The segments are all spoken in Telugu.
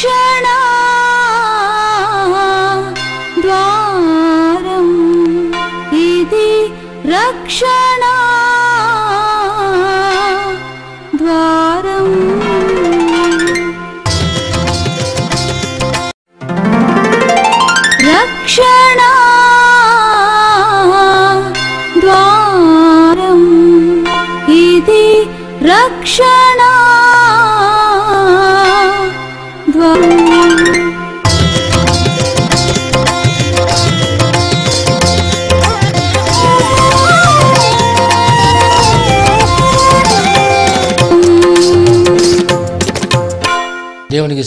ಕ್ಷಣ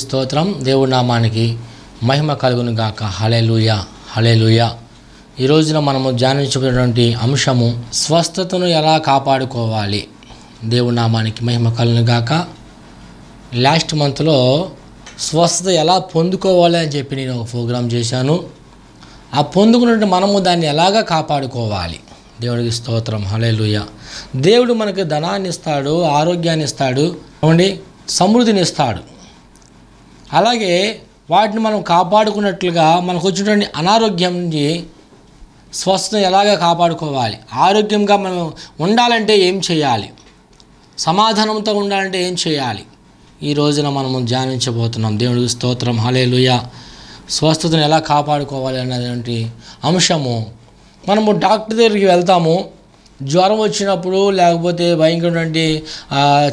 స్తోత్రం దేవుడి నామానికి మహిమ కలుగును గాక హలేలుయ హలేలుయ ఈ రోజున మనము ధ్యానించుకున్నటువంటి అంశము స్వస్థతను ఎలా కాపాడుకోవాలి దేవుడి నామానికి మహిమ కలుగును గాక లాస్ట్ మంత్లో స్వస్థత ఎలా పొందుకోవాలి అని చెప్పి నేను ఒక ప్రోగ్రాం చేశాను ఆ పొందుకున్నట్టు మనము దాన్ని ఎలాగా కాపాడుకోవాలి దేవుడికి స్తోత్రం హలేలుయ దేవుడు మనకి ధనాన్ని ఇస్తాడు ఆరోగ్యాన్ని ఇస్తాడు అవండి సమృద్ధిని ఇస్తాడు అలాగే వాటిని మనం కాపాడుకున్నట్లుగా మనకు వచ్చినటువంటి అనారోగ్యం నుంచి స్వస్థను ఎలాగ కాపాడుకోవాలి ఆరోగ్యంగా మనం ఉండాలంటే ఏం చేయాలి సమాధానంతో ఉండాలంటే ఏం చేయాలి ఈ రోజున మనము ధ్యానించబోతున్నాం దేవుడికి స్తోత్రం హలేలుయ స్వస్థతను ఎలా కాపాడుకోవాలి అనేటువంటి అంశము మనము డాక్టర్ దగ్గరికి వెళ్తాము జ్వరం వచ్చినప్పుడు లేకపోతే భయంకరమైనటువంటి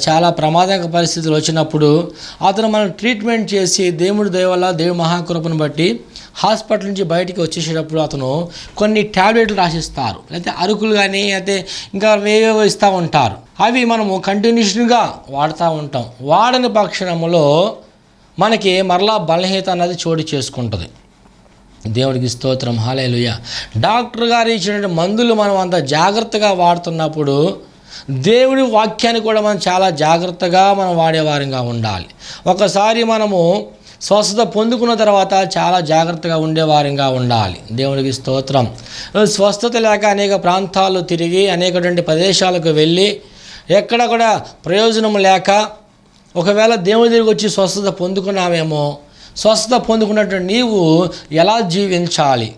చాలా ప్రమాదక పరిస్థితులు వచ్చినప్పుడు అతను మనం ట్రీట్మెంట్ చేసి దేవుడి దయవల్ల దేవుడి మహాకృపను బట్టి హాస్పిటల్ నుంచి బయటికి వచ్చేసేటప్పుడు అతను కొన్ని ట్యాబ్లెట్లు రాసిస్తారు లేకపోతే అరుకులు కానీ అయితే ఇంకా వేవేవో ఇస్తూ ఉంటారు అవి మనము కంటిన్యూషన్గా వాడుతూ ఉంటాం వాడని పక్షణంలో మనకి మరలా బలహీత అనేది చోటు చేసుకుంటుంది దేవుడికి స్తోత్రం హాలేలుయ డాక్టర్ గారు ఇచ్చినటువంటి మందులు మనం అంత జాగ్రత్తగా వాడుతున్నప్పుడు దేవుడి వాక్యాన్ని కూడా మనం చాలా జాగ్రత్తగా మనం వాడేవారంగా ఉండాలి ఒకసారి మనము స్వస్థత పొందుకున్న తర్వాత చాలా జాగ్రత్తగా ఉండేవారంగా ఉండాలి దేవుడికి స్తోత్రం స్వస్థత లేక అనేక ప్రాంతాలు తిరిగి అనేకటువంటి ప్రదేశాలకు వెళ్ళి ఎక్కడ కూడా ప్రయోజనం లేక ఒకవేళ దేవుడి దగ్గరికి వచ్చి స్వస్థత పొందుకున్నామేమో స్వస్థత పొందుకున్నటువంటి నీవు ఎలా జీవించాలి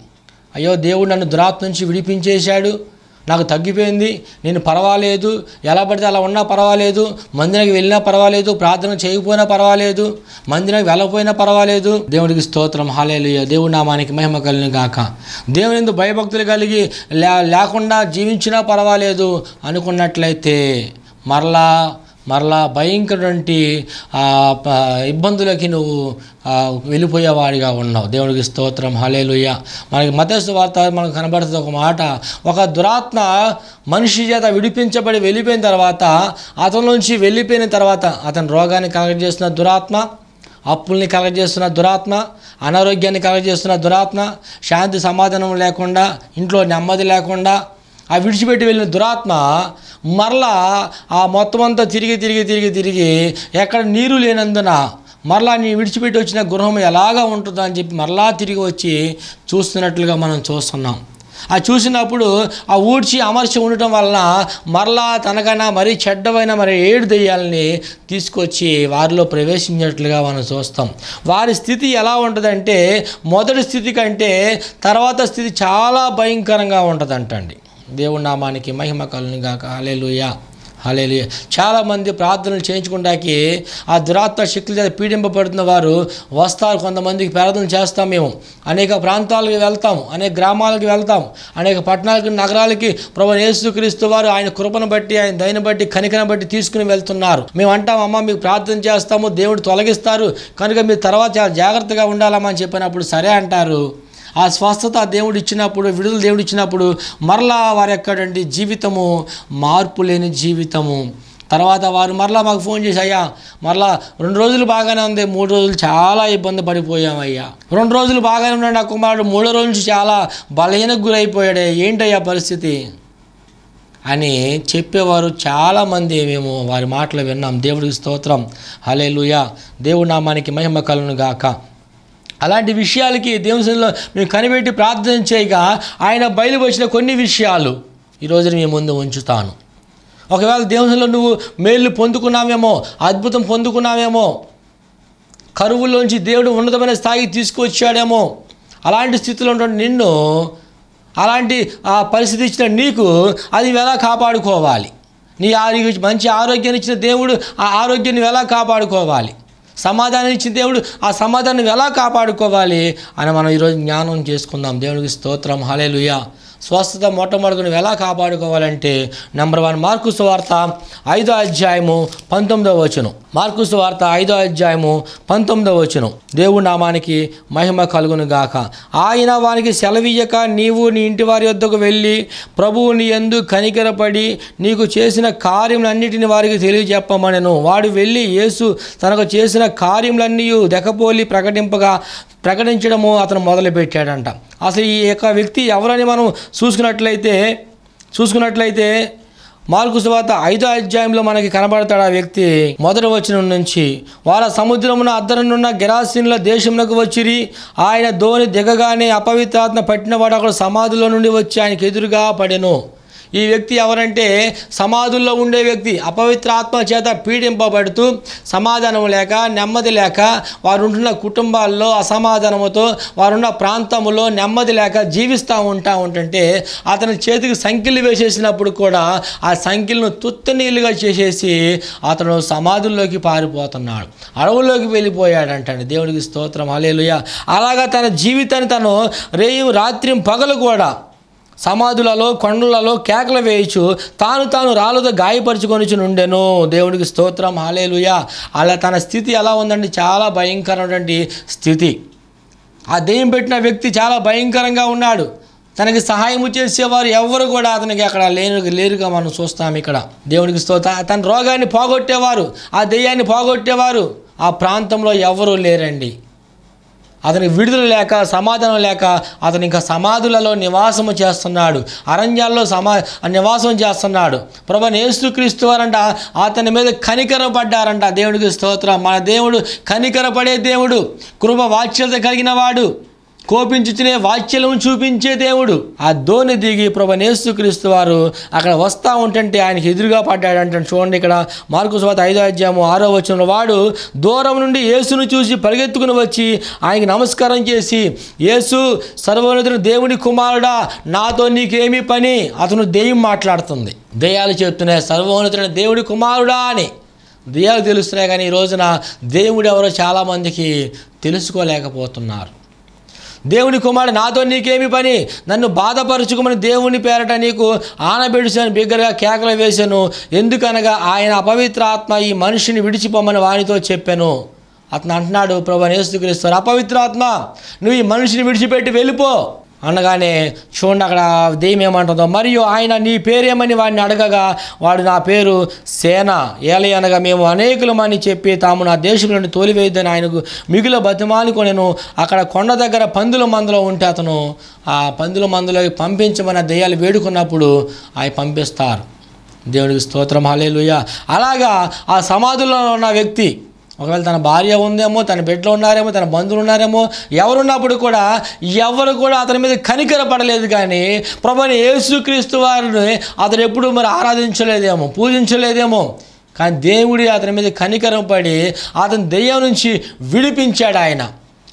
అయ్యో దేవుడు నన్ను దురాత్మ నుంచి విడిపించేశాడు నాకు తగ్గిపోయింది నేను పర్వాలేదు ఎలా పడితే అలా ఉన్నా పర్వాలేదు మందిరానికి వెళ్ళినా పర్వాలేదు ప్రార్థన చేయకపోయినా పర్వాలేదు మందిరానికి వెళ్ళకపోయినా పర్వాలేదు దేవుడికి స్తోత్రం హాలేలుయ దేవుడు నామానికి మహిమ కలిగిన గాక దేవుని ఎందుకు భయభక్తులు కలిగి లేకుండా జీవించినా పర్వాలేదు అనుకున్నట్లయితే మరలా మరలా భయంకరటువంటి ఇబ్బందులకి నువ్వు వెళ్ళిపోయేవాడిగా ఉన్నావు దేవుడికి స్తోత్రం హలేలుయ్య మనకి మతస్థ వార్త మనకు కనబడుతుంది ఒక మాట ఒక దురాత్మ మనిషి చేత విడిపించబడి వెళ్ళిపోయిన తర్వాత అతని నుంచి వెళ్ళిపోయిన తర్వాత అతని రోగాన్ని కలెక్ట్ చేస్తున్న దురాత్మ అప్పుల్ని కలెక్ట్ చేస్తున్న దురాత్మ అనారోగ్యాన్ని కలెక్ట్ చేస్తున్న దురాత్మ శాంతి సమాధానం లేకుండా ఇంట్లో నెమ్మది లేకుండా ఆ విడిచిపెట్టి వెళ్ళిన దురాత్మ మరలా ఆ మొత్తం అంతా తిరిగి తిరిగి తిరిగి తిరిగి ఎక్కడ నీరు లేనందున మరలా నీ విడిచిపెట్టి వచ్చిన గృహం ఎలాగా ఉంటుందో అని చెప్పి మరలా తిరిగి వచ్చి చూస్తున్నట్లుగా మనం చూస్తున్నాం ఆ చూసినప్పుడు ఆ ఊడ్చి అమర్చి ఉండటం వలన మరలా తనకైనా మరీ చెడ్డమైన మరి ఏడు దెయ్యాలని తీసుకొచ్చి వారిలో ప్రవేశించినట్లుగా మనం చూస్తాం వారి స్థితి ఎలా ఉంటుందంటే మొదటి స్థితి కంటే తర్వాత స్థితి చాలా భయంకరంగా ఉంటుందంటండి దేవుడి నామానికి మహిమ కలునిగాక హలేలుయా హలేలుయ చాలామంది ప్రార్థనలు చేయించుకుంటాకి ఆ దురాత్మ శక్తుల చేత పీడింపబడుతున్న వారు వస్తారు కొంతమందికి ప్రార్థన చేస్తాం మేము అనేక ప్రాంతాలకు వెళ్తాము అనేక గ్రామాలకు వెళ్తాం అనేక పట్టణాలకి నగరాలకి ప్రభు యేసుక్రీస్తు వారు ఆయన కృపను బట్టి ఆయన దయని బట్టి కనికను బట్టి తీసుకుని వెళ్తున్నారు మేము అంటాం అమ్మ మీకు ప్రార్థన చేస్తాము దేవుడు తొలగిస్తారు కనుక మీరు తర్వాత చాలా జాగ్రత్తగా ఉండాలమ్మా అని చెప్పినప్పుడు సరే అంటారు ఆ స్వస్థత దేవుడు ఇచ్చినప్పుడు విడుదల దేవుడు ఇచ్చినప్పుడు మరలా వారు ఎక్కడండి జీవితము మార్పు లేని జీవితము తర్వాత వారు మరలా మాకు ఫోన్ చేసి అయ్యా మరలా రెండు రోజులు బాగానే ఉంది మూడు రోజులు చాలా ఇబ్బంది పడిపోయామయ్యా రెండు రోజులు బాగానే ఉన్నాడు నా కుమారుడు మూడో రోజు నుంచి చాలా బలహీనకు గురైపోయాడే ఏంటయ్యా పరిస్థితి అని చెప్పేవారు చాలామంది మేము వారి మాటలు విన్నాం దేవుడికి స్తోత్రం హలే దేవుడు నామానికి మహిమ కలను గాక అలాంటి విషయాలకి దేవసంలో మేము కనిపెట్టి ప్రార్థన చేయగా ఆయన బయలుపరిచిన కొన్ని విషయాలు ఈరోజు మీ ముందు ఉంచుతాను ఒకవేళ దేవసంలో నువ్వు మేలు పొందుకున్నావేమో అద్భుతం పొందుకున్నావేమో కరువులోంచి దేవుడు ఉన్నతమైన స్థాయికి తీసుకొచ్చాడేమో అలాంటి స్థితిలో ఉన్నటువంటి నిన్ను అలాంటి ఆ పరిస్థితి ఇచ్చిన నీకు అది ఎలా కాపాడుకోవాలి నీ ఆరోగ్య మంచి ఆరోగ్యాన్ని ఇచ్చిన దేవుడు ఆ ఆరోగ్యాన్ని ఎలా కాపాడుకోవాలి సమాధానం ఇచ్చిన దేవుడు ఆ సమాధానం ఎలా కాపాడుకోవాలి అని మనం ఈరోజు జ్ఞానం చేసుకుందాం దేవుడికి స్తోత్రం హాలేలుయా స్వస్థత మొట్టమొదటిని ఎలా కాపాడుకోవాలంటే నంబర్ వన్ మార్కు సువార్త ఐదో అధ్యాయము పంతొమ్మిదో వచనం మార్కు సువార్త ఐదో అధ్యాయము పంతొమ్మిదో వచనం దేవుడు నామానికి మహిమ కలుగును గాక ఆయన వానికి సెలవీయక నీవు నీ ఇంటి వారి వద్దకు వెళ్ళి ప్రభువు నీ ఎందు కనికరపడి నీకు చేసిన కార్యములన్నిటిని వారికి తెలియజెప్పమనను వాడు వెళ్ళి యేసు తనకు చేసిన కార్యములన్నీ దెకపోలి ప్రకటింపగా ప్రకటించడము అతను మొదలుపెట్టాడంట అసలు ఈ యొక్క వ్యక్తి ఎవరని మనం చూసుకున్నట్లయితే చూసుకున్నట్లయితే మార్కు తర్వాత ఐదో అధ్యాయంలో మనకి కనబడతాడు ఆ వ్యక్తి మొదటి వచనం నుంచి వాళ్ళ సముద్రమున అద్దరనున్న గిరాసీన్ల దేశంలోకి వచ్చిరి ఆయన ధోని దిగగానే అపవిత్రాత్మ పట్టిన వాడు అక్కడ సమాధిలో నుండి వచ్చి ఆయనకు ఎదురుగా పడెను ఈ వ్యక్తి ఎవరంటే సమాధుల్లో ఉండే వ్యక్తి అపవిత్ర ఆత్మ చేత పీడింపబడుతూ సమాధానం లేక నెమ్మది లేక వారుంటున్న కుటుంబాల్లో అసమాధానముతో వారున్న ప్రాంతంలో నెమ్మది లేక జీవిస్తూ ఉంటా ఉంటే అతని చేతికి సంఖ్యలు వేసేసినప్పుడు కూడా ఆ సంఖ్యలను నీళ్ళుగా చేసేసి అతను సమాధుల్లోకి పారిపోతున్నాడు అడవుల్లోకి వెళ్ళిపోయాడంటండి దేవుడికి స్తోత్రం అలేలుయ అలాగా తన జీవితాన్ని తను రేయు రాత్రి పగలు కూడా సమాధులలో కొండలలో కేకలు వేయచ్చు తాను తాను రాళ్ళతో గాయపరుచుకొని ఉండెను దేవునికి స్తోత్రం హాలేలుయా అలా తన స్థితి ఎలా ఉందండి చాలా భయంకరమైనటువంటి స్థితి ఆ దెయ్యం పెట్టిన వ్యక్తి చాలా భయంకరంగా ఉన్నాడు తనకి సహాయం చేసేవారు ఎవరు కూడా అతనికి అక్కడ లేని లేరుగా మనం చూస్తాం ఇక్కడ దేవునికి స్తోత తన రోగాన్ని పోగొట్టేవారు ఆ దెయ్యాన్ని పోగొట్టేవారు ఆ ప్రాంతంలో ఎవరూ లేరండి అతనికి విడుదల లేక సమాధానం లేక అతను ఇంకా సమాధులలో నివాసము చేస్తున్నాడు అరణ్యాల్లో సమా నివాసం చేస్తున్నాడు ప్రభా నేసుక్రీస్తు వారంట అతని మీద కనికర దేవుడికి స్తోత్రం మన దేవుడు కనికరపడే దేవుడు కృప వాచ్యత కలిగిన వాడు కోపించుచునే వాక్యలను చూపించే దేవుడు ఆ దోని దిగి ప్రభనేసుక్రీస్తు వారు అక్కడ వస్తూ ఉంటే ఆయనకి ఎదురుగా పడ్డాడు అంటే చూడండి ఇక్కడ మార్కు స్వాత ఐదో అధ్యాయము ఆరో వచ్చిన వాడు దూరం నుండి యేసును చూసి పరిగెత్తుకుని వచ్చి ఆయనకి నమస్కారం చేసి యేసు సర్వోన్నతుడు దేవుని కుమారుడా నాతో నీకేమీ పని అతను దెయ్యం మాట్లాడుతుంది దెయ్యాలు చెప్తున్నాయి సర్వోన్నతుడిని దేవుడి కుమారుడా అని దెయ్యాలు తెలుస్తున్నాయి కానీ ఈ రోజున దేవుడు ఎవరో చాలామందికి తెలుసుకోలేకపోతున్నారు దేవుని కుమారుడు నాతో నీకేమి పని నన్ను బాధపరుచుకోమని దేవుని పేరట నీకు ఆనబెడిచాను బిగ్గరగా కేకలు వేశాను ఎందుకనగా ఆయన అపవిత్రాత్మ ఈ మనిషిని విడిచిపోమని వానితో చెప్పాను అతను అంటున్నాడు ప్రభు అపవిత్ర అపవిత్రాత్మ నువ్వు ఈ మనిషిని విడిచిపెట్టి వెళ్ళిపో అనగానే చూడండి అక్కడ దెయ్యం ఏమంటుందో మరియు ఆయన నీ పేరేమని వాడిని అడగగా వాడు నా పేరు సేన ఏలయ అనగా మేము అనేకులమని చెప్పి తాము నా దేశం నుండి ఆయనకు ఆయనకు మిగులు నేను అక్కడ కొండ దగ్గర పందుల మందులో ఉంటే అతను ఆ పందుల మందులో పంపించమని దెయ్యాలు వేడుకున్నప్పుడు ఆయన పంపిస్తారు దేవుడికి స్తోత్రం హాలేలుయ అలాగా ఆ సమాధుల్లో ఉన్న వ్యక్తి ఒకవేళ తన భార్య ఉందేమో తన బిడ్డలు ఉన్నారేమో తన బంధువులు ఉన్నారేమో ఎవరున్నప్పుడు కూడా ఎవరు కూడా అతని మీద కనికర పడలేదు కానీ ప్రభుని యేసుక్రీస్తు వారిని అతను ఎప్పుడు మరి ఆరాధించలేదేమో పూజించలేదేమో కానీ దేవుడి అతని మీద కనికరం పడి అతని దెయ్యం నుంచి విడిపించాడు ఆయన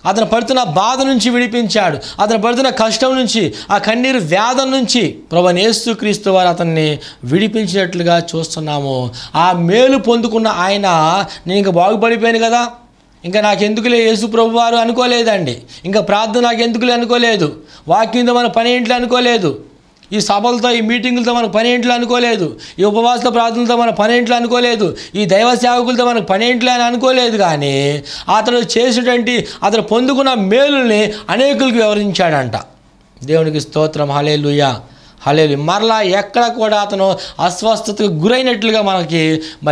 అతను పడుతున్న బాధ నుంచి విడిపించాడు అతను పడుతున్న కష్టం నుంచి ఆ కన్నీరు వ్యాధం నుంచి ప్రభనేస్తు క్రీస్తు వారు అతన్ని విడిపించినట్లుగా చూస్తున్నాము ఆ మేలు పొందుకున్న ఆయన నేను ఇంకా బాగుపడిపోయాను కదా ఇంకా నాకెందుకులే యేసు ప్రభు వారు అనుకోలేదండి ఇంకా ప్రార్థన నాకెందుకులే అనుకోలేదు వాక్యంతో మన పని ఏంటి అనుకోలేదు ఈ సభలతో ఈ మీటింగులతో మనకు పని ఏంట్లో అనుకోలేదు ఈ ఉపవాస ప్రార్థనలతో మనకు పని ఏంట్లో అనుకోలేదు ఈ దైవ సేవకులతో మనకు పని ఏంట్లో అని అనుకోలేదు కానీ అతను చేసినటువంటి అతను పొందుకున్న మేలుల్ని అనేకులకు వివరించాడంట దేవునికి స్తోత్రం హాలేలుయా హలేదు మరలా ఎక్కడ కూడా అతను అస్వస్థతకు గురైనట్లుగా మనకి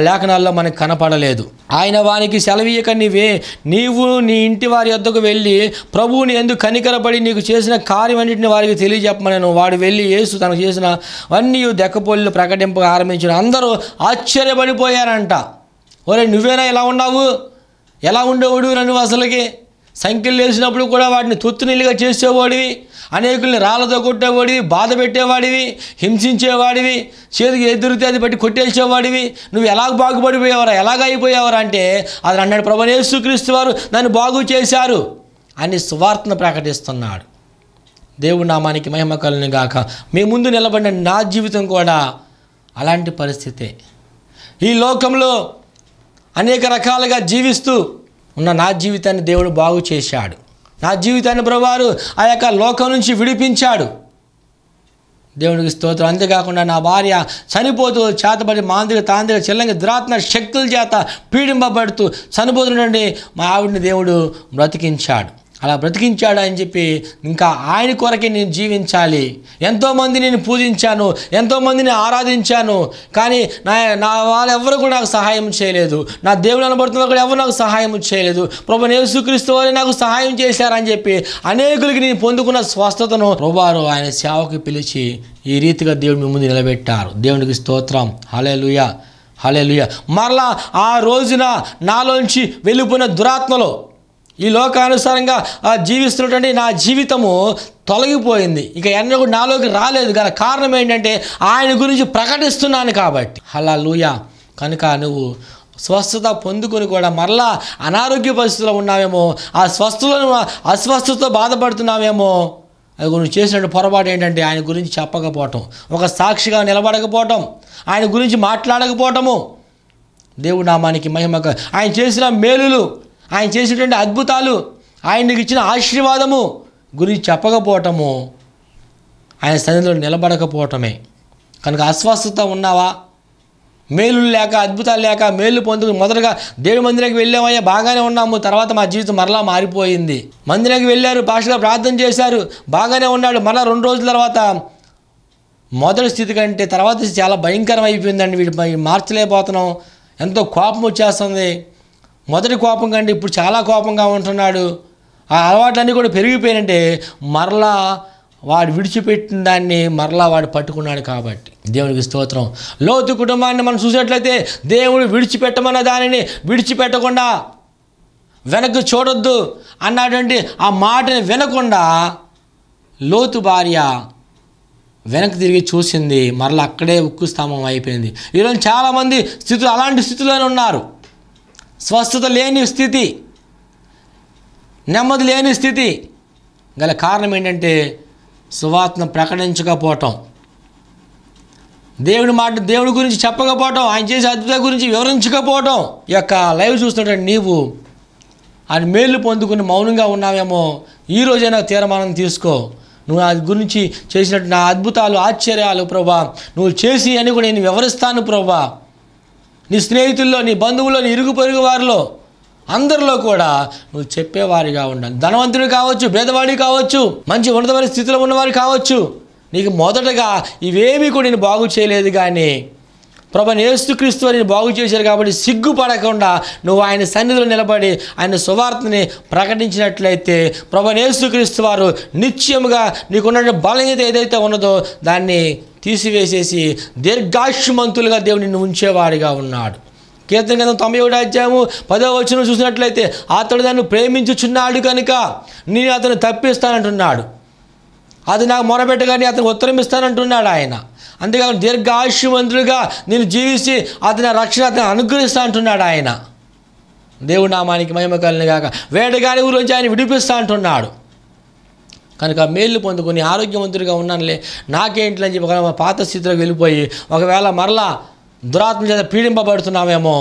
లేఖనాల్లో మనకు కనపడలేదు ఆయన వానికి సెలవీయక నీవే నీవు నీ ఇంటి వారి వద్దకు వెళ్ళి ప్రభువుని ఎందుకు కనికరపడి నీకు చేసిన కార్యమన్నింటిని వారికి తెలియజెప్పమనను వాడు వెళ్ళి యేసు తనకు చేసిన అన్నీ దెక్కపోళ్ళు ప్రకటింప ఆరంభించిన అందరూ ఆశ్చర్యపడిపోయారంట ఒరే నువ్వేనా ఎలా ఉన్నావు ఎలా ఉండేవుడు నన్ను అసలుకి సంఖ్యలు లేచినప్పుడు కూడా వాటిని నీళ్ళుగా చేసేవాడివి అనేకుల్ని రాళ్ళతో కొట్టేవాడివి బాధ పెట్టేవాడివి హింసించేవాడివి చేతికి ఎదురితే అది బట్టి కొట్టేసేవాడివి నువ్వు ఎలాగ బాగుపడిపోయేవారా ఎలాగ అయిపోయేవారా అంటే అది అన్నాడు క్రీస్తు వారు దాన్ని బాగు చేశారు అని సువార్తను ప్రకటిస్తున్నాడు దేవుడు నామానికి మహిమ కలని గాక మీ ముందు నిలబడిన నా జీవితం కూడా అలాంటి పరిస్థితే ఈ లోకంలో అనేక రకాలుగా జీవిస్తూ ఉన్న నా జీవితాన్ని దేవుడు బాగు చేశాడు నా జీవితాన్ని ప్రభువారు ఆ యొక్క లోకం నుంచి విడిపించాడు దేవునికి స్తోత్రం అంతేకాకుండా నా భార్య చనిపోతూ చేతబడి మాంద్రిక తాందిక చెల్లంగి దురాత్మ శక్తుల చేత పీడింపబడుతూ చనిపోతున్నటువంటి మా ఆవిడని దేవుడు బ్రతికించాడు అలా బ్రతికించాడు అని చెప్పి ఇంకా ఆయన కొరకే నేను జీవించాలి ఎంతోమంది నేను పూజించాను ఎంతోమందిని ఆరాధించాను కానీ నా నా వాళ్ళు ఎవరు కూడా నాకు సహాయం చేయలేదు నా దేవుడు అనబడుతున్న కూడా ఎవరు నాకు సహాయం చేయలేదు ప్రభు యేసుక్రీస్తు వారు నాకు సహాయం చేశారని చెప్పి అనేకులకి నేను పొందుకున్న స్వస్థతను ప్రభువారు ఆయన సేవకు పిలిచి ఈ రీతిగా దేవుడు మీ ముందు నిలబెట్టారు దేవునికి స్తోత్రం హలే హలే మరలా ఆ రోజున నాలోంచి వెళ్ళిపోయిన దురాత్మలో ఈ లోకానుసారంగా జీవిస్తున్నటువంటి నా జీవితము తొలగిపోయింది ఇక ఎన్నడూ కూడా నాలోకి రాలేదు కదా కారణం ఏంటంటే ఆయన గురించి ప్రకటిస్తున్నాను కాబట్టి అలా లూయా కనుక నువ్వు స్వస్థత పొందుకొని కూడా మరలా అనారోగ్య పరిస్థితుల్లో ఉన్నావేమో ఆ స్వస్థలను అస్వస్థతతో బాధపడుతున్నావేమో అది నువ్వు చేసిన పొరపాటు ఏంటంటే ఆయన గురించి చెప్పకపోవటం ఒక సాక్షిగా నిలబడకపోవటం ఆయన గురించి మాట్లాడకపోవటము దేవుడు నామానికి మహిమ ఆయన చేసిన మేలులు ఆయన చేసినటువంటి అద్భుతాలు ఆయనకి ఇచ్చిన ఆశీర్వాదము గురించి చెప్పకపోవటము ఆయన సన్నిధిలో నిలబడకపోవటమే కనుక అస్వస్థత ఉన్నావా మేలు లేక అద్భుతాలు లేక మేలు పొందుకు మొదటగా దేవుడి మందిరానికి వెళ్ళామయ్యా బాగానే ఉన్నాము తర్వాత మా జీవితం మరలా మారిపోయింది మందిరానికి వెళ్ళారు భాషగా ప్రార్థన చేశారు బాగానే ఉన్నాడు మరలా రెండు రోజుల తర్వాత మొదటి స్థితి కంటే తర్వాత చాలా భయంకరం అయిపోయిందండి వీడు మార్చలేకపోతున్నాం ఎంతో కోపం వచ్చేస్తుంది మొదటి కోపం కంటే ఇప్పుడు చాలా కోపంగా ఉంటున్నాడు ఆ అలవాట్లన్నీ కూడా పెరిగిపోయినంటే మరలా వాడు విడిచిపెట్టిన దాన్ని మరలా వాడు పట్టుకున్నాడు కాబట్టి దేవుడికి స్తోత్రం లోతు కుటుంబాన్ని మనం చూసినట్లయితే దేవుడు విడిచిపెట్టమన్న దానిని విడిచిపెట్టకుండా వెనక్కి చూడొద్దు అన్నటువంటి ఆ మాటని వినకుండా లోతు భార్య వెనక్కి తిరిగి చూసింది మరలా అక్కడే ఉక్కు స్తంభం అయిపోయింది ఈరోజు చాలామంది స్థితులు అలాంటి స్థితిలోనే ఉన్నారు స్వస్థత లేని స్థితి నెమ్మది లేని స్థితి గల కారణం ఏంటంటే సువార్తను ప్రకటించకపోవటం దేవుడి మాట దేవుడి గురించి చెప్పకపోవటం ఆయన చేసే అద్భుత గురించి వివరించకపోవటం ఈ యొక్క లైవ్ చూస్తున్నట్టు నీవు ఆయన మేలు పొందుకుని మౌనంగా ఉన్నావేమో ఈరోజైనా తీర్మానం తీసుకో నువ్వు నా గురించి చేసినట్టు నా అద్భుతాలు ఆశ్చర్యాలు ప్రభా నువ్వు చేసి అని కూడా నేను వివరిస్తాను ప్రభా నీ స్నేహితుల్లో నీ బంధువుల్లో నీ ఇరుగు పొరుగు వారిలో అందరిలో కూడా నువ్వు చెప్పేవారిగా ఉండాలి ధనవంతుడు కావచ్చు భేదవాడి కావచ్చు మంచి ఉన్నతమైన స్థితిలో ఉన్నవారు కావచ్చు నీకు మొదటగా ఇవేమీ కూడా నేను బాగు చేయలేదు కానీ ప్రభా నేస్తుక్రీస్తు వారిని బాగు చేశారు కాబట్టి సిగ్గుపడకుండా నువ్వు ఆయన సన్నిధిలో నిలబడి ఆయన సువార్తని ప్రకటించినట్లయితే ప్రభా నేస్తుక్రీస్తు వారు నిత్యముగా నీకున్న బలహీత ఏదైతే ఉన్నదో దాన్ని తీసివేసేసి దీర్ఘాయుష్మంతులుగా దేవుడు నిన్ను ఉంచేవాడిగా ఉన్నాడు కీర్తన గ్రంథం తొంభై ఒకటి అధ్యాయము పదో వచ్చిన చూసినట్లయితే అతడు నన్ను ప్రేమించుచున్నాడు కనుక నేను అతను తప్పిస్తానంటున్నాడు అది నాకు మొరబెట్టగానే అతను ఉత్తరం ఇస్తానంటున్నాడు ఆయన అంతేకాకుండా దీర్ఘాయుష్యమంతులుగా నేను జీవించి అతని రక్షణ అతను అనుగ్రహిస్తా అంటున్నాడు ఆయన దేవుడు నామానికి మహిమ కలిగిన కాక వేడగాని ఊరించి ఆయన విడిపిస్తా అంటున్నాడు కనుక మేలు పొందుకొని ఆరోగ్యవంతుడిగా ఉన్నానులే నాకేంటి చెప్పి ఒక పాత స్థితిలోకి వెళ్ళిపోయి ఒకవేళ మరలా దురాత్మ చేత పీడింపబడుతున్నామేమో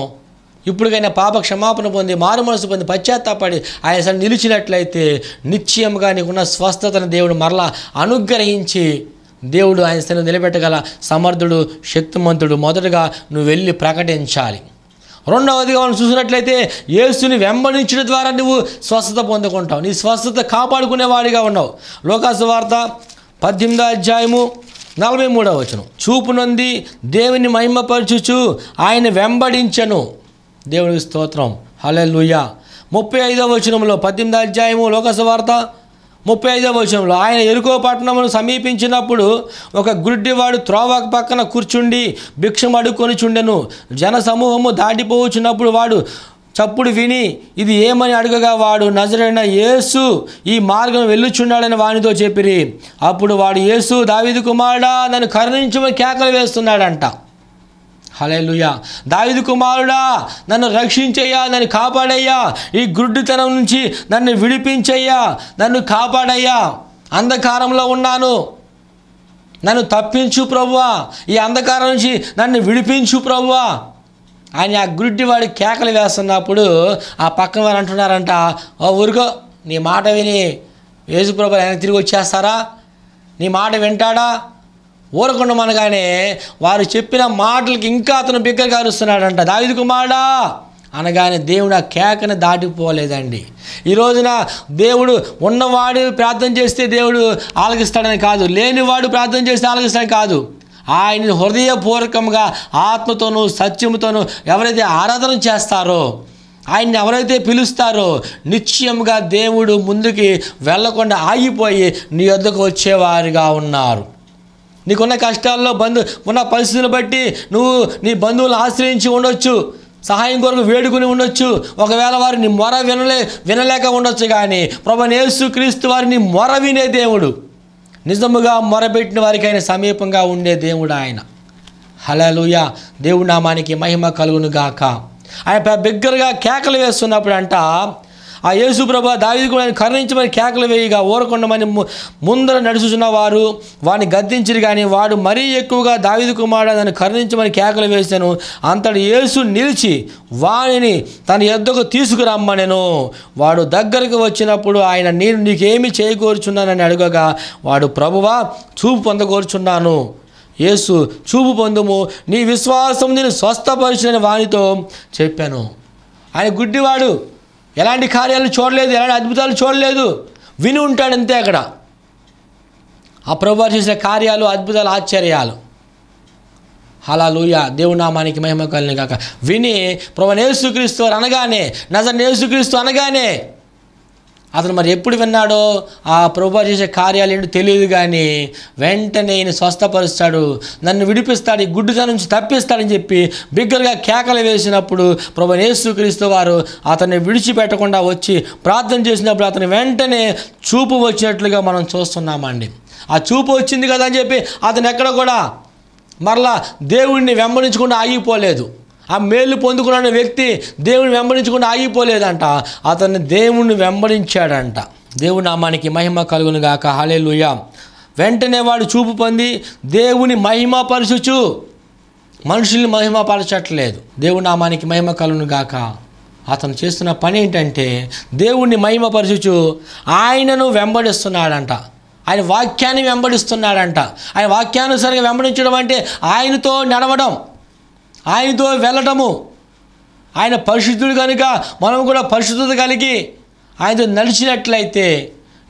ఇప్పుడుకైనా పాప క్షమాపణ పొంది మారు మనసు పొంది పశ్చాత్తాపడి ఆయన సరే నిలిచినట్లయితే నిశ్చయంగా నీకున్న స్వస్థతను దేవుడు మరలా అనుగ్రహించి దేవుడు ఆయన నిలబెట్టగల సమర్థుడు శక్తిమంతుడు మొదటగా నువ్వు వెళ్ళి ప్రకటించాలి రెండవదిగా మనం చూసినట్లయితే యేసుని వెంబడించడం ద్వారా నువ్వు స్వస్థత పొందుకుంటావు నీ స్వస్థత కాపాడుకునేవాడిగా ఉన్నావు లోకాసు వార్త పద్దెనిమిదో అధ్యాయము నలభై మూడవ వచనం చూపు నంది దేవుని మహిమపరచుచు ఆయన వెంబడించను దేవుని స్తోత్రం హలే లుయ్యా ముప్పై ఐదవ వచనంలో పద్దెనిమిదో అధ్యాయము వార్త ముప్పై ఐదో వచనంలో ఆయన ఎరుకో పట్టణమును సమీపించినప్పుడు ఒక గుడ్డివాడు త్రోవ పక్కన కూర్చుండి భిక్షం అడుక్కొని చుండెను జన సమూహము దాటిపోవచ్చినప్పుడు వాడు చప్పుడు విని ఇది ఏమని అడగగా వాడు నజరైన యేసు ఈ మార్గం వెళ్ళుచున్నాడని వానితో చెప్పిరి అప్పుడు వాడు యేసు దావిది కుమారుడా నన్ను కరుణించమని కేకలు వేస్తున్నాడంట హలేలుయా దావిదు కుమారుడా నన్ను రక్షించయ్యా నన్ను కాపాడయ్యా ఈ గుడ్డుతనం నుంచి నన్ను విడిపించయ్యా నన్ను కాపాడయ్యా అంధకారంలో ఉన్నాను నన్ను తప్పించు ప్రభువా ఈ అంధకారం నుంచి నన్ను విడిపించు ప్రభువా అని ఆ గుడ్డి గుడ్డివాడు కేకలు వేస్తున్నప్పుడు ఆ పక్కన వారు అంటున్నారంట ఓ ఊరుకో నీ మాట విని ప్రభు ఆయన తిరిగి వచ్చేస్తారా నీ మాట వింటాడా అనగానే వారు చెప్పిన మాటలకి ఇంకా అతను బిగ్గర కారుస్తున్నాడంట దావిది కుమారుడా అనగానే దేవుడు ఆ కేకను దాటిపోలేదండి ఈ రోజున దేవుడు ఉన్నవాడు ప్రార్థన చేస్తే దేవుడు ఆలకిస్తాడని కాదు లేనివాడు ప్రార్థన చేస్తే ఆలకిస్తాడని కాదు ఆయన హృదయపూర్వకంగా ఆత్మతోనూ సత్యముతోనూ ఎవరైతే ఆరాధన చేస్తారో ఆయన్ని ఎవరైతే పిలుస్తారో నిశ్చయంగా దేవుడు ముందుకి వెళ్లకుండా ఆగిపోయి నీ వద్దకు వచ్చేవారిగా ఉన్నారు నీకున్న కష్టాల్లో బంధు ఉన్న పరిస్థితులు బట్టి నువ్వు నీ బంధువులను ఆశ్రయించి ఉండొచ్చు సహాయం కొరకు వేడుకుని ఉండొచ్చు ఒకవేళ వారిని మొర వినలే వినలేక ఉండొచ్చు కానీ ప్రభనేసు క్రీస్తు వారిని మొర వినే దేవుడు నిజముగా మొరబెట్టిన వారికి ఆయన సమీపంగా ఉండే దేవుడు ఆయన హలలుయ దేవుడు నామానికి మహిమ కలుగును ఆయన బిగ్గరగా కేకలు వేస్తున్నప్పుడు అంట ఆ యేసుప్రభ దావీదుకు ఆయన కరుణించమని కేకలు వేయగా ఊరకుండమని ముందర నడుచుచున్న వారు వాడిని గద్దించిరి కానీ వాడు మరీ ఎక్కువగా దావీదు కుమారుడు దాన్ని కరుణించమని కేకలు వేశాను అంతటి యేసు నిలిచి వాణిని తన ఎద్దకు నేను వాడు దగ్గరకు వచ్చినప్పుడు ఆయన నేను నీకేమి చేయకూర్చున్నానని అడగగా వాడు ప్రభువా చూపు పొందకూర్చున్నాను యేసు చూపు పొందుము నీ విశ్వాసం నేను స్వస్థపరిచిన వానితో చెప్పాను ఆయన గుడ్డివాడు ఎలాంటి కార్యాలు చూడలేదు ఎలాంటి అద్భుతాలు చూడలేదు విని ఉంటాడు అంతే అక్కడ ఆ ప్రభువారు చేసిన కార్యాలు అద్భుతాలు ఆశ్చర్యాలు అలా లూయ దేవునామానికి మహిమ కలిగిన కాక విని ప్రభు నేసుక్రీస్తు అనగానే నజర్ నేసుక్రీస్తు అనగానే అతను మరి ఎప్పుడు విన్నాడో ఆ ప్రభు చేసే కార్యాలు తెలియదు కానీ వెంటనే ఈయన స్వస్థపరుస్తాడు నన్ను విడిపిస్తాడు ఈ గుడ్డుగా నుంచి తప్పిస్తాడని చెప్పి బిగ్గరగా కేకలు వేసినప్పుడు ప్రభు క్రీస్తు వారు అతన్ని విడిచిపెట్టకుండా వచ్చి ప్రార్థన చేసినప్పుడు అతను వెంటనే చూపు వచ్చినట్లుగా మనం చూస్తున్నామండి ఆ చూపు వచ్చింది కదా అని చెప్పి అతను ఎక్కడ కూడా మరలా దేవుణ్ణి వెంబడించకుండా ఆగిపోలేదు ఆ మేలు పొందుకున్న వ్యక్తి దేవుని వెంబడించకుండా ఆగిపోలేదంట అతన్ని దేవుణ్ణి వెంబడించాడంట దేవుని నామానికి మహిమ కలుగును గాక హాలేలుయ వెంటనే వాడు చూపు పొంది దేవుని పరచుచు మనుషుల్ని మహిమపరచట్లేదు దేవుని నామానికి మహిమ కలుగును గాక అతను చేస్తున్న పని ఏంటంటే దేవుణ్ణి పరచుచు ఆయనను వెంబడిస్తున్నాడంట ఆయన వాక్యాన్ని వెంబడిస్తున్నాడంట ఆయన వాక్యానుసారంగా వెంబడించడం అంటే ఆయనతో నడవడం ఆయనతో వెళ్ళటము ఆయన పరిశుద్ధుడు కనుక మనం కూడా పరిశుద్ధత కలిగి ఆయనతో నడిచినట్లయితే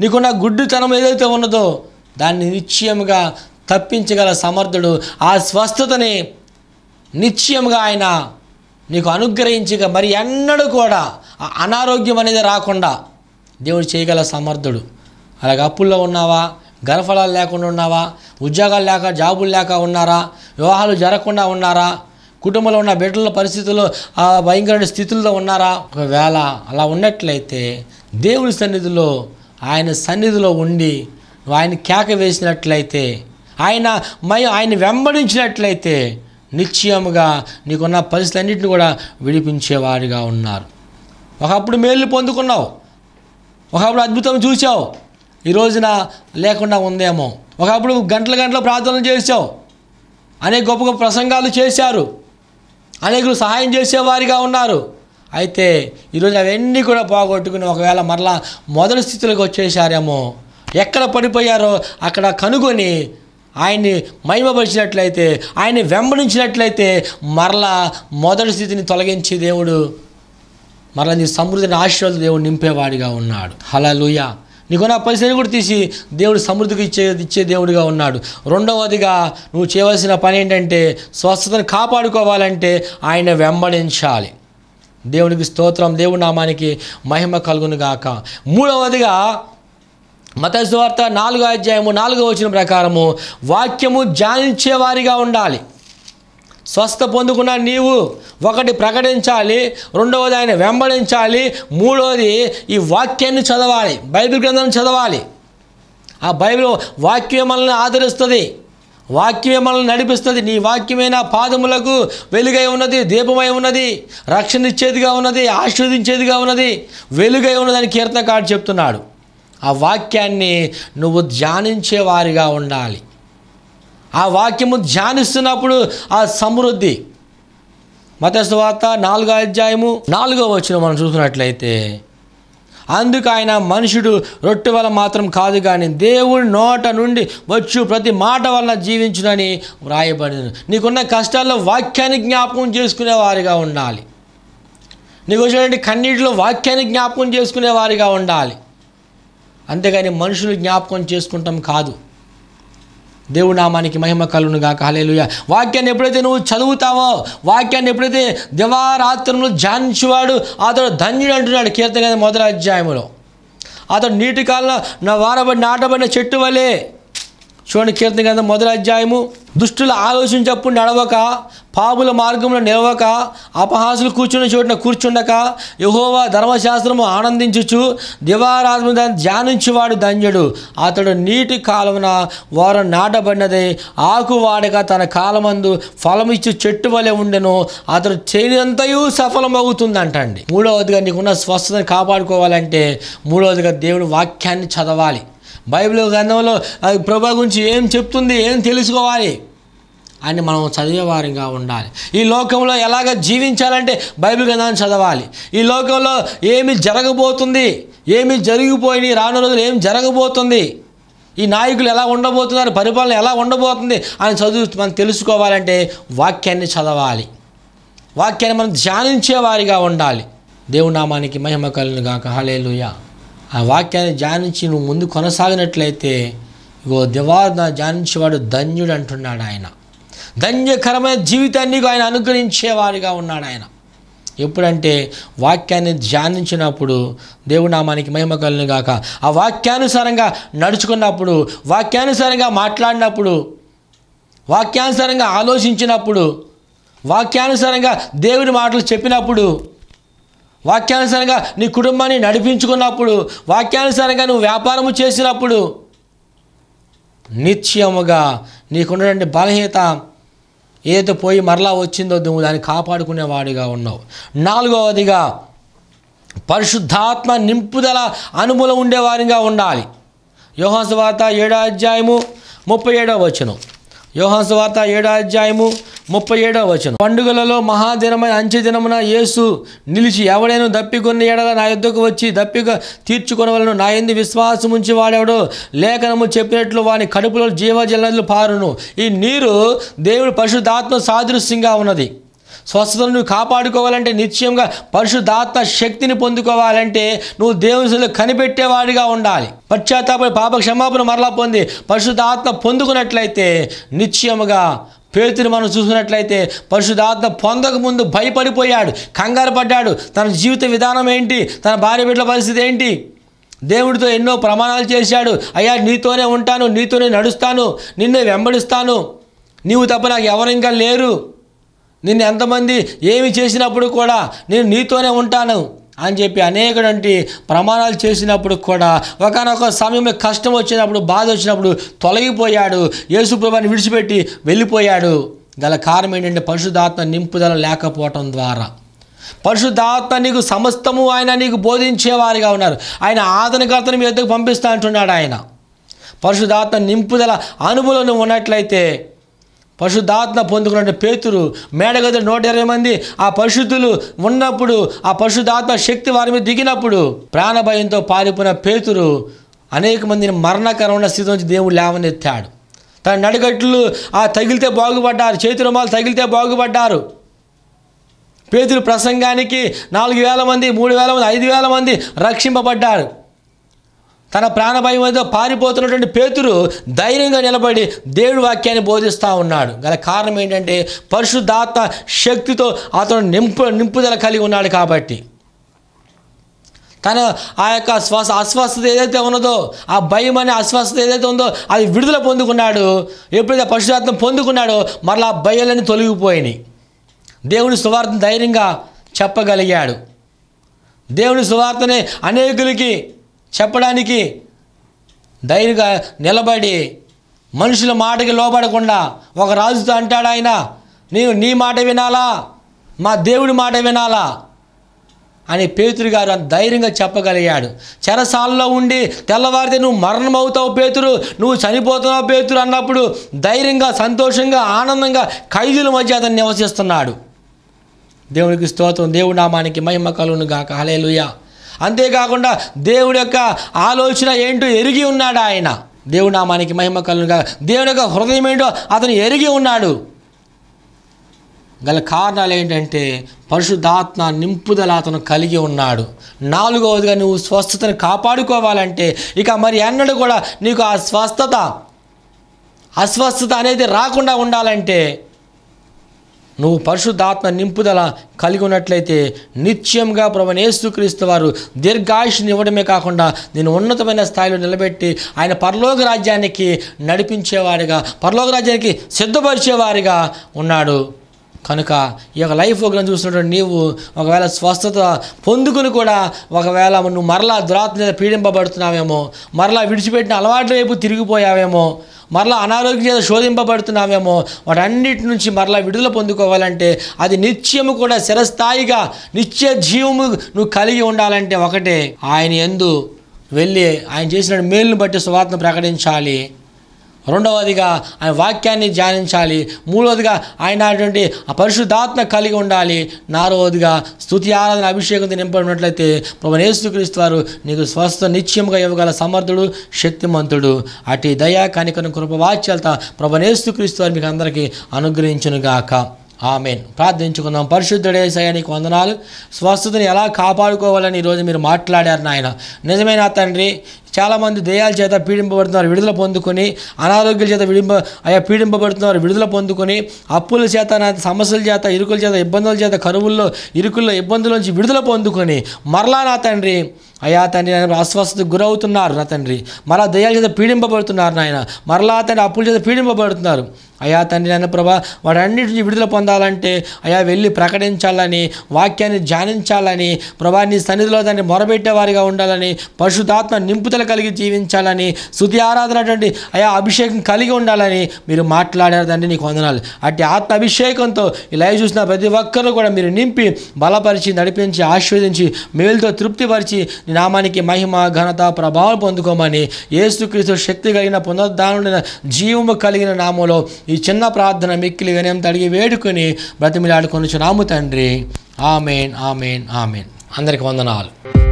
నీకున్న గుడ్డుతనం ఏదైతే ఉన్నదో దాన్ని నిశ్చయముగా తప్పించగల సమర్థుడు ఆ స్వస్థతని నిశ్చయంగా ఆయన నీకు అనుగ్రహించగా మరి ఎన్నడూ కూడా ఆ అనారోగ్యం అనేది రాకుండా దేవుడు చేయగల సమర్థుడు అలాగే అప్పుల్లో ఉన్నావా గర్ఫలాలు లేకుండా ఉన్నావా ఉద్యోగాలు లేక జాబులు లేక ఉన్నారా వివాహాలు జరగకుండా ఉన్నారా కుటుంబంలో ఉన్న బిడ్డల పరిస్థితుల్లో ఆ భయంకర స్థితుల్లో ఉన్నారా ఒకవేళ అలా ఉన్నట్లయితే దేవుని సన్నిధిలో ఆయన సన్నిధిలో ఉండి ఆయన కేక వేసినట్లయితే ఆయన మై ఆయన వెంబడించినట్లయితే నిశ్చయముగా నీకున్న పరిస్థితులన్నింటిని కూడా విడిపించేవారిగా ఉన్నారు ఒకప్పుడు మేలు పొందుకున్నావు ఒకప్పుడు అద్భుతం చూసావు ఈ రోజున లేకుండా ఉందేమో ఒకప్పుడు గంటల గంటల ప్రార్థనలు చేశావు అనేక గొప్ప గొప్ప ప్రసంగాలు చేశారు అనేకులు సహాయం చేసేవారిగా ఉన్నారు అయితే ఈరోజు అవన్నీ కూడా పోగొట్టుకుని ఒకవేళ మరలా మొదటి స్థితిలోకి వచ్చేసారేమో ఎక్కడ పడిపోయారో అక్కడ కనుగొని ఆయన్ని మహిమపరిచినట్లయితే ఆయన్ని వెంబడించినట్లయితే మరలా మొదటి స్థితిని తొలగించి దేవుడు మరలా నీ సమృద్ధిని ఆశీర్వాద దేవుడు నింపేవాడిగా ఉన్నాడు లూయా నీకు నా పరిస్థితిని కూడా తీసి దేవుడు సమృద్ధికి ఇచ్చే ఇచ్చే దేవుడిగా ఉన్నాడు రెండవదిగా నువ్వు చేయవలసిన పని ఏంటంటే స్వస్థతను కాపాడుకోవాలంటే ఆయన వెంబడించాలి దేవునికి స్తోత్రం దేవుడి నామానికి మహిమ కలుగును గాక మూడవదిగా మతస్వార్త నాలుగో అధ్యాయము నాలుగో వచ్చిన ప్రకారము వాక్యము ధ్యానించేవారిగా ఉండాలి స్వస్థ పొందుకున్న నీవు ఒకటి ప్రకటించాలి రెండవది ఆయన వెంబడించాలి మూడవది ఈ వాక్యాన్ని చదవాలి బైబిల్ గ్రంథం చదవాలి ఆ బైబిల్ వాక్యం మనల్ని ఆదరిస్తుంది వాక్యమే మనల్ని నడిపిస్తుంది నీ వాక్యమైన పాదములకు వెలుగై ఉన్నది దీపమై ఉన్నది రక్షణ ఇచ్చేదిగా ఉన్నది ఆశీర్వదించేదిగా ఉన్నది వెలుగై ఉన్నదని కీర్తనకాడు చెప్తున్నాడు ఆ వాక్యాన్ని నువ్వు ధ్యానించేవారిగా ఉండాలి ఆ వాక్యము ధ్యానిస్తున్నప్పుడు ఆ సమృద్ధి మతస్థ వార్త నాలుగో అధ్యాయము నాలుగో వచ్చిన మనం చూసినట్లయితే అందుకు ఆయన మనుషుడు రొట్టె వల్ల మాత్రం కాదు కానీ దేవుడి నోట నుండి వచ్చు ప్రతి మాట వలన జీవించునని వ్రాయబడింది నీకున్న కష్టాల్లో వాక్యాన్ని జ్ఞాపకం చేసుకునే వారిగా ఉండాలి నీకు వచ్చినటువంటి కన్నీటిలో వాక్యాన్ని జ్ఞాపకం వారిగా ఉండాలి అంతేగాని మనుషులు జ్ఞాపకం చేసుకుంటాం కాదు దేవుడు నామానికి మహిమ కలును గాక హలేలుయ వాక్యాన్ని ఎప్పుడైతే నువ్వు చదువుతావో వాక్యాన్ని ఎప్పుడైతే దివారాత్రులు ధ్యానించేవాడు అతడు ధన్యుడు అంటున్నాడు కీర్తన మొదల అధ్యాయంలో అతడు నీటి కాలంలో నా వారబడి నాటబడిన చెట్టు వలే చూడండి కీర్తన గ్రంథం మొదల అధ్యాయము దుష్టుల ఆలోచన నడవక పాపుల మార్గంలో నిలవక అపహాసులు కూర్చున్న చోటున కూర్చుండక యహోవా ధర్మశాస్త్రము ఆనందించుచు దివారాత్మ దాన్ని ధ్యానించువాడు ధన్యుడు అతడు నీటి కాలమున వారం నాటబడినదే ఆకు వాడక తన కాలమందు ఫలమిచ్చు చెట్టు వలె ఉండెను అతడు చేయనిదంతయు సఫలమవుతుంది అంటండి మూడవదిగా నీకున్న స్వస్థతను కాపాడుకోవాలంటే మూడవదిగా దేవుడు వాక్యాన్ని చదవాలి బైబిల్ గ్రంథంలో ప్రభా గురించి ఏం చెప్తుంది ఏం తెలుసుకోవాలి అని మనం చదివేవారిగా ఉండాలి ఈ లోకంలో ఎలాగ జీవించాలంటే బైబిల్ గ్రంథాన్ని చదవాలి ఈ లోకంలో ఏమి జరగబోతుంది ఏమి జరిగిపోయి రాను రోజులు ఏమి జరగబోతుంది ఈ నాయకులు ఎలా ఉండబోతున్నారు పరిపాలన ఎలా ఉండబోతుంది అని చదువు మనం తెలుసుకోవాలంటే వాక్యాన్ని చదవాలి వాక్యాన్ని మనం ధ్యానించేవారిగా ఉండాలి దేవునామానికి మహిమ కలను గాక హలేలుయా ఆ వాక్యాన్ని ధ్యానించి నువ్వు ముందు కొనసాగినట్లయితే ఇగో దివారున ధ్యానించేవాడు ధన్యుడు అంటున్నాడు ఆయన ధన్యకరమైన జీవితాన్ని ఆయన అనుగ్రహించేవారిగా ఉన్నాడు ఆయన ఎప్పుడంటే వాక్యాన్ని ధ్యానించినప్పుడు దేవుడు నామానికి మహిమ కలను గాక ఆ వాక్యానుసారంగా నడుచుకున్నప్పుడు వాక్యానుసారంగా మాట్లాడినప్పుడు వాక్యానుసారంగా ఆలోచించినప్పుడు వాక్యానుసారంగా దేవుడి మాటలు చెప్పినప్పుడు వాక్యానుసారంగా నీ కుటుంబాన్ని నడిపించుకున్నప్పుడు వాక్యానుసారంగా నువ్వు వ్యాపారము చేసినప్పుడు నిత్యముగా నీకున్నటువంటి బలహీత ఏదో పోయి మరలా వచ్చిందో నువ్వు దాన్ని కాపాడుకునేవాడిగా ఉన్నావు నాలుగవదిగా పరిశుద్ధాత్మ నింపుదల అనుమూలం ఉండేవారిగా ఉండాలి యోహాసు వార్త ఏడో అధ్యాయము ముప్పై ఏడవ వచనం యోహాన్ వార్త ఏడో అధ్యాయము ముప్పై ఏడో వచనం పండుగలలో మహాదినమైన అంచె దినమున యేసు నిలిచి ఎవడైనా దప్పికొన్న ఏడల నా యుద్ధకు వచ్చి దప్పిక తీర్చుకొనవలను నా ఎందు విశ్వాసం ఉంచి వాడెవడో లేఖనము చెప్పినట్లు వాని కడుపులో జీవజలనదులు పారును ఈ నీరు దేవుడు పశుధాత్మ సాదృశ్యంగా ఉన్నది స్వస్థతను నువ్వు కాపాడుకోవాలంటే నిశ్చయంగా పరిశుద్ధాత్మ శక్తిని పొందుకోవాలంటే నువ్వు దేవుని కనిపెట్టేవాడిగా ఉండాలి పశ్చాత్తాప పాప క్షమాపణ మరలా పొంది పరిశుద్ధాత్మ పొందుకున్నట్లయితే నిశ్చయముగా పేతుని మనం చూసినట్లయితే పొందక పొందకముందు భయపడిపోయాడు కంగారు పడ్డాడు తన జీవిత విధానం ఏంటి తన భార్య బిడ్డల పరిస్థితి ఏంటి దేవుడితో ఎన్నో ప్రమాణాలు చేశాడు అయ్యా నీతోనే ఉంటాను నీతోనే నడుస్తాను నిన్నే వెంబడిస్తాను నీవు తప్ప నాకు ఎవరు ఇంకా లేరు నిన్ను ఎంతమంది ఏమి చేసినప్పుడు కూడా నేను నీతోనే ఉంటాను అని చెప్పి అనేకటువంటి ప్రమాణాలు చేసినప్పుడు కూడా ఒకనొక సమయంలో కష్టం వచ్చినప్పుడు బాధ వచ్చినప్పుడు తొలగిపోయాడు యేసుప్రభాన్ని విడిచిపెట్టి వెళ్ళిపోయాడు గల కారణం ఏంటంటే పరిశుద్ధాత్మ నింపుదల లేకపోవటం ద్వారా పరిశుద్ధాత్మ నీకు సమస్తము ఆయన నీకు బోధించేవారిగా ఉన్నారు ఆయన ఆదరణకర్తను మీ ఎద్దకు పంపిస్తా అంటున్నాడు ఆయన పరిశుధాత్మ నింపుదల అనుభవం ఉన్నట్లయితే పరిశుద్ధాత్మ పొందుకున్న పేతురు మేడగది నూట ఇరవై మంది ఆ పరిశుద్ధులు ఉన్నప్పుడు ఆ పరిశుద్ధాత్మ శక్తి వారి మీద దిగినప్పుడు ప్రాణభయంతో పారిపోయిన పేతురు అనేక మందిని మరణకరమైన స్థితి నుంచి దేవుడు లేవనెత్తాడు తన నడిగట్లు ఆ తగిలితే బాగుపడ్డారు చేతి రుమాలు తగిలితే బాగుపడ్డారు పేతురు ప్రసంగానికి నాలుగు వేల మంది మూడు వేల మంది ఐదు వేల మంది రక్షింపబడ్డారు తన ప్రాణభయంతో పారిపోతున్నటువంటి పేతురు ధైర్యంగా నిలబడి దేవుడి వాక్యాన్ని బోధిస్తూ ఉన్నాడు గల కారణం ఏంటంటే పరిశుద్ధాత్మ శక్తితో అతను నింపు నింపుదల కలిగి ఉన్నాడు కాబట్టి తన ఆ యొక్క శ్వాస అస్వస్థత ఏదైతే ఉన్నదో ఆ భయం అనే అస్వస్థత ఏదైతే ఉందో అది విడుదల పొందుకున్నాడు ఎప్పుడైతే పరిశుధాత్మ పొందుకున్నాడో మరలా భయాలన్నీ తొలగిపోయినాయి దేవుని సువార్తను ధైర్యంగా చెప్పగలిగాడు దేవుని సువార్తనే అనేకులకి చెప్పడానికి ధైర్యంగా నిలబడి మనుషుల మాటకి లోబడకుండా ఒక రాజుతో అంటాడు ఆయన నేను నీ మాట వినాలా మా దేవుడి మాట వినాలా అని పేతురు గారు ధైర్యంగా చెప్పగలిగాడు చెరసాల్లో ఉండి తెల్లవారితే నువ్వు మరణం అవుతావు పేతురు నువ్వు చనిపోతున్నావు పేతురు అన్నప్పుడు ధైర్యంగా సంతోషంగా ఆనందంగా ఖైదీల మధ్య అతను నివసిస్తున్నాడు దేవునికి స్తోత్రం దేవునామానికి మహిమ కలుగును గాక హలేలుయా అంతేకాకుండా దేవుడి యొక్క ఆలోచన ఏంటో ఎరిగి ఉన్నాడు ఆయన దేవుడు నామానికి మహిమ కలుగా దేవుని యొక్క హృదయం ఏంటో అతను ఎరిగి ఉన్నాడు గల కారణాలు ఏంటంటే పరిశుద్ధాత్మ నింపుదల అతను కలిగి ఉన్నాడు నాలుగవదిగా నువ్వు స్వస్థతను కాపాడుకోవాలంటే ఇక మరి ఎన్నడూ కూడా నీకు ఆ స్వస్థత అస్వస్థత అనేది రాకుండా ఉండాలంటే నువ్వు పరిశుద్ధాత్మ నింపుదల కలిగి ఉన్నట్లయితే నిత్యంగా క్రీస్తు వారు దీర్ఘాయుషుని ఇవ్వడమే కాకుండా నేను ఉన్నతమైన స్థాయిలో నిలబెట్టి ఆయన పరలోక రాజ్యానికి నడిపించేవారిగా పరలోక రాజ్యానికి సిద్ధపరిచేవారిగా ఉన్నాడు కనుక ఈ యొక్క లైఫ్ ప్రోగ్రాం చూసినటువంటి నీవు ఒకవేళ స్వస్థత పొందుకుని కూడా ఒకవేళ నువ్వు మరలా దురాత్ మీద పీడింపబడుతున్నావేమో మరలా విడిచిపెట్టిన అలవాట్ల వైపు తిరిగిపోయావేమో మరలా అనారోగ్యం చేత శోధింపబడుతున్నామేమో వాటన్నిటి నుంచి మరలా విడుదల పొందుకోవాలంటే అది నిత్యము కూడా శిరస్థాయిగా నిత్య జీవము నువ్వు కలిగి ఉండాలంటే ఒకటే ఆయన ఎందు వెళ్ళి ఆయన చేసిన మేలును బట్టి స్వార్థను ప్రకటించాలి రెండవదిగా ఆయన వాక్యాన్ని ధ్యానించాలి మూడవదిగా ఆయన అటువంటి ఆ పరిశుద్ధాత్మ కలిగి ఉండాలి నాలుగవదిగా స్థుతి ఆరాధన అభిషేకంతో నింపడినట్లయితే ప్రభు క్రీస్తు వారు నీకు స్వస్థ నిత్యంగా ఇవ్వగల సమర్థుడు శక్తిమంతుడు అటు దయా కనికను కృప ప్రభు యేసుక్రీస్తు వారు మీకు అందరికీ అనుగ్రహించునుగాక ఆమెన్ ప్రార్థించుకుందాం పరిశుద్ధుడే సయానికి వందనాలు స్వస్థతను ఎలా కాపాడుకోవాలని ఈరోజు మీరు మాట్లాడారు నాయన నిజమైన తండ్రి చాలామంది దయాల చేత పీడింపబడుతున్నారు విడుదల పొందుకొని అనారోగ్యాల చేత విడింప అయా పీడింపబడుతున్నారు విడుదల పొందుకొని అప్పుల చేత సమస్యల చేత ఇరుకుల చేత ఇబ్బందుల చేత కరువుల్లో ఇరుకుల్లో ఇబ్బందుల నుంచి విడుదల పొందుకొని మరలా నా తండ్రి అయా తండ్రి ఆయన అస్వస్థతకు గురవుతున్నారు నా తండ్రి మరలా దయాల చేత పీడింపబడుతున్నారు నాయన మరలా తండ్రి అప్పుల చేత పీడింపబడుతున్నారు అయా తండ్రి నాయన ప్రభా వాటన్నిటి నుంచి విడుదల పొందాలంటే అయా వెళ్ళి ప్రకటించాలని వాక్యాన్ని ధ్యానించాలని ప్రభా నీ సన్నిధిలో దాన్ని మొరబెట్టేవారిగా ఉండాలని పరిశుద్ధాత్మ నింపుతల ఆరాధన కలిగి జీవించాలని ఆరాధన ఆరాధనటువంటి అయా అభిషేకం కలిగి ఉండాలని మీరు మాట్లాడారు తండ్రి నీకు వందనాలు అట్టి ఆత్మ అభిషేకంతో ఈ లైవ్ చూసిన ప్రతి ఒక్కరు కూడా మీరు నింపి బలపరిచి నడిపించి ఆశీర్వదించి మేలుతో తృప్తిపరిచి నామానికి మహిమ ఘనత ప్రభావం పొందుకోమని ఏసుక్రీస్తు శక్తి కలిగిన పునరుద్ధారణ జీవము కలిగిన నామంలో ఈ చిన్న ప్రార్థన మిక్కిలి వినయం తడిగి వేడుకొని బ్రతిమిలాడుకొని రాము తండ్రి ఆమెన్ ఆమెన్ ఆమెన్ అందరికి వందనాలు